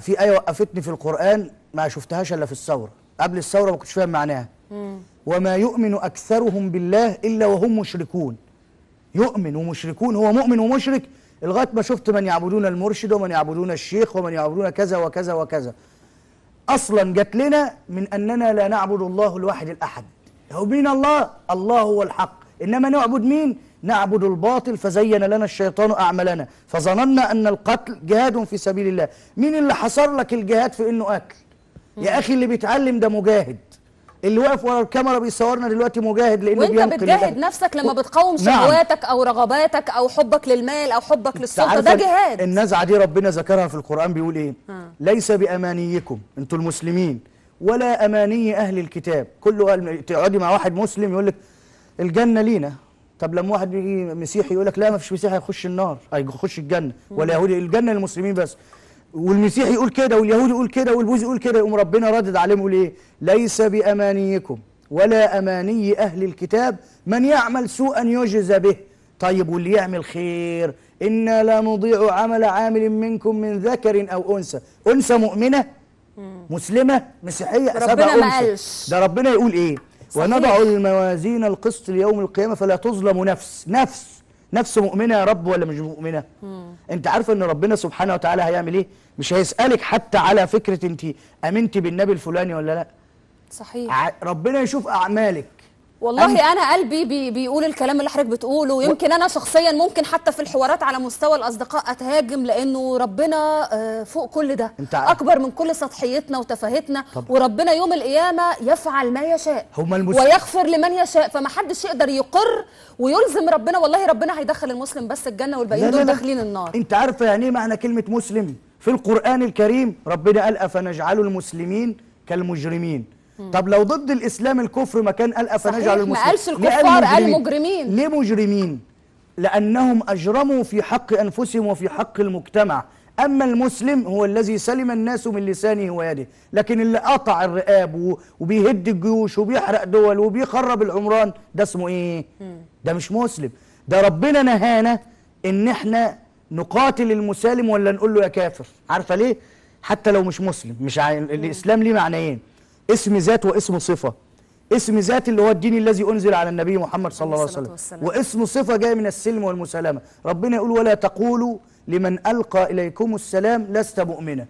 في آية وقفتني في القرآن ما شفتهاش إلا في الثورة قبل الثورة ما كنتش فاهم معناها مم. وما يؤمن أكثرهم بالله إلا وهم مشركون يؤمن ومشركون هو مؤمن ومشرك لغاية ما شفت من يعبدون المرشد ومن يعبدون الشيخ ومن يعبدون كذا وكذا وكذا أصلا جت لنا من أننا لا نعبد الله الواحد الأحد هو مين الله؟ الله هو الحق إنما نعبد مين؟ نعبد الباطل فزين لنا الشيطان أعمالنا فظننا أن القتل جهاد في سبيل الله مين اللي حصر لك الجهاد في أنه قتل يا أخي اللي بيتعلم ده مجاهد اللي واقف ورا الكاميرا بيصورنا دلوقتي مجاهد لانه وانت بتجاهد ده. نفسك لما بتقاوم نعم. شهواتك او رغباتك او حبك للمال او حبك للسلطه ده جهاد النزعه دي ربنا ذكرها في القران بيقول ايه ها. ليس بامانيكم انتوا المسلمين ولا اماني اهل الكتاب كله تقعدي مع واحد مسلم يقول لك الجنه لينا طب لما واحد بيجي مسيحي يقول لك لا ما فيش مسيحي هيخش النار هيخش الجنه ولا يهودي الجنه للمسلمين بس والمسيحي يقول كده واليهودي يقول كده والبوذي يقول كده يقوم ربنا ردد عليهم يقول ايه؟ ليس بامانيكم ولا اماني اهل الكتاب من يعمل سوءا يجزى به طيب واللي يعمل خير انا لا نضيع عمل عامل منكم من ذكر او انثى انثى مؤمنه مسلمه مسيحيه ربنا ما قالش ده ربنا يقول ايه؟ ونضع الموازين القسط ليوم القيامة فلا تظلم نفس نفس نفس مؤمنة يا رب ولا مش مؤمنة مم. انت عارفة ان ربنا سبحانه وتعالى هيعمل ايه مش هيسألك حتى على فكرة انت امنتي بالنبي الفلاني ولا لا صحيح ربنا يشوف اعمالك والله انا قلبي بي بيقول الكلام اللي حضرتك بتقوله يمكن انا شخصيا ممكن حتى في الحوارات على مستوى الاصدقاء اتهاجم لانه ربنا آه، فوق كل ده انت... اكبر من كل سطحيتنا وتفاهتنا وربنا يوم القيامه يفعل ما يشاء ويغفر لمن يشاء فما حدش يقدر يقر ويلزم ربنا والله ربنا هيدخل المسلم بس الجنه والباقيين دول داخلين النار انت عارفه يعني ايه معنى كلمه مسلم في القران الكريم ربنا قال افنجعل المسلمين كالمجرمين طب لو ضد الاسلام الكفر ما كان قال افنجعل المسلمين ما قالش الكفار قال مجرمين ليه مجرمين لانهم اجرموا في حق انفسهم وفي حق المجتمع أما المسلم هو الذي سلم الناس من لسانه ويده لكن اللي قطع الرقاب وبيهد الجيوش وبيحرق دول وبيخرب العمران ده اسمه إيه؟ ده مش مسلم ده ربنا نهانا إن إحنا نقاتل المسالم ولا نقول له يا كافر عارفة ليه؟ حتى لو مش مسلم مش الإسلام ليه معنيين اسم ذات واسم صفة اسم ذات اللي هو الدين الذي أنزل على النبي محمد صلى الله عليه وسلم واسم صفة جاي من السلم والمسالمة ربنا يقول ولا تقولوا لمن ألقى إليكم السلام لست مؤمنا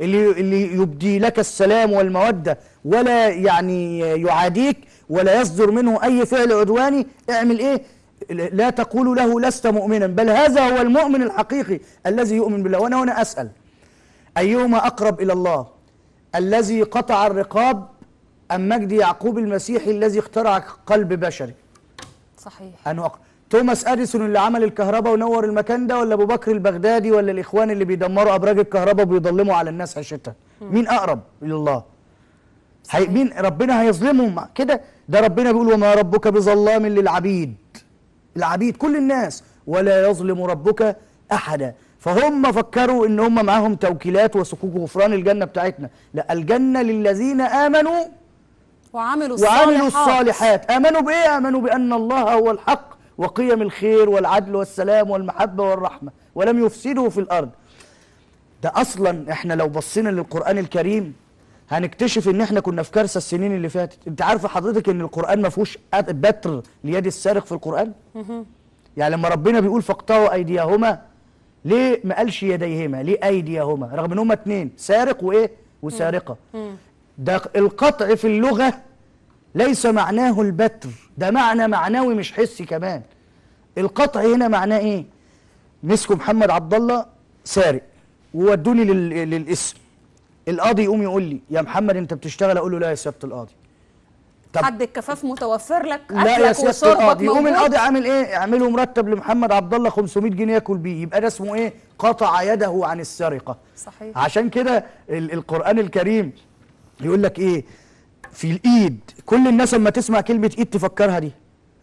اللي اللي يبدي لك السلام والمودة ولا يعني يعاديك ولا يصدر منه أي فعل عدواني اعمل إيه لا تقول له لست مؤمنا بل هذا هو المؤمن الحقيقي الذي يؤمن بالله وأنا هنا أسأل أيهما أقرب إلى الله الذي قطع الرقاب أم مجد يعقوب المسيحي الذي اخترع قلب بشري صحيح أنه أقل. توماس أديسون اللي عمل الكهرباء ونور المكان ده ولا أبو بكر البغدادي ولا الإخوان اللي بيدمروا أبراج الكهرباء وبيضلموا على الناس عشتها مين أقرب لله هي مين ربنا هيظلمهم كده ده ربنا بيقول وما ربك بظلام للعبيد العبيد كل الناس ولا يظلم ربك أحدا فهم فكروا ان هم معاهم توكيلات وصكوك غفران الجنه بتاعتنا لا الجنه للذين امنوا وعملوا الصالحات وعملوا الصالحات امنوا بايه امنوا بان الله هو الحق وقيم الخير والعدل والسلام والمحبه والرحمه ولم يفسدوا في الارض ده اصلا احنا لو بصينا للقران الكريم هنكتشف ان احنا كنا في كارثه السنين اللي فاتت انت عارفه حضرتك ان القران ما فيهوش بتر ليد السارق في القران يعني لما ربنا بيقول فاقطعوا ايديهما ليه ما قالش يديهما ليه ايديهما رغم ان هما اتنين سارق وايه وسارقه ده القطع في اللغه ليس معناه البتر ده معنى معنوي مش حسي كمان القطع هنا معناه ايه مسكوا محمد عبد الله سارق وودوني للاسم القاضي يقوم يقول لي يا محمد انت بتشتغل اقول له لا يا سياده القاضي طب حد الكفاف متوفر لك لا يا سياده القاضي يقوم القاضي عامل ايه اعمله مرتب لمحمد عبد الله 500 جنيه ياكل بيه يبقى ده اسمه ايه قطع يده عن السرقه صحيح عشان كده القران الكريم يقول لك ايه في الايد كل الناس اما تسمع كلمه ايد تفكرها دي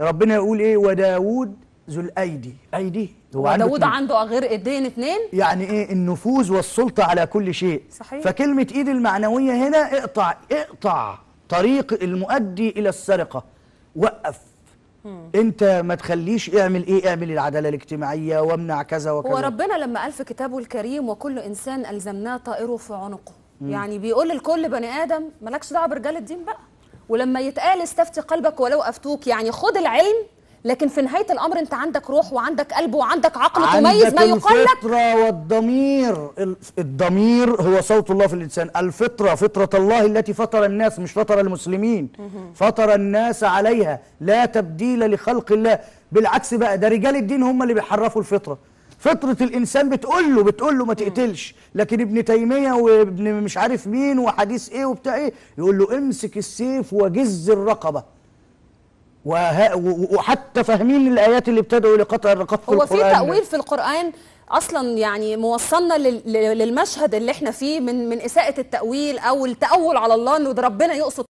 ربنا يقول ايه وداوود ذو الايدي ايدي هو عنده داوود عنده غير ايدين اتنين يعني ايه النفوذ والسلطه على كل شيء صحيح فكلمه ايد المعنويه هنا اقطع اقطع طريق المؤدي الى السرقه وقف انت ما تخليش اعمل ايه اعمل العداله الاجتماعيه وامنع كذا وكذا هو ربنا لما قال في كتابه الكريم وكل انسان الزمناه طائره في عنقه مم. يعني بيقول لكل بني ادم مالكش دعوه برجال الدين بقى ولما يتقال استفتي قلبك ولو افتوك يعني خد العلم لكن في نهايه الامر انت عندك روح وعندك قلب وعندك عقل تميز ما يقال لك الفطره والضمير الضمير هو صوت الله في الانسان الفطره فطره الله التي فطر الناس مش فطر المسلمين فطر الناس عليها لا تبديل لخلق الله بالعكس بقى ده رجال الدين هم اللي بيحرفوا الفطره فطرة الإنسان بتقول له بتقول له ما تقتلش لكن ابن تيمية وابن مش عارف مين وحديث إيه وبتاع إيه يقول له امسك السيف وجز الرقبة وحتى فاهمين الايات اللي ابتدوا لقطع الرقاب في هو القران هو في تاويل في القران اصلا يعني موصلنا للمشهد اللي احنا فيه من من اساءه التاويل او التاول على الله انه ده ربنا يقصد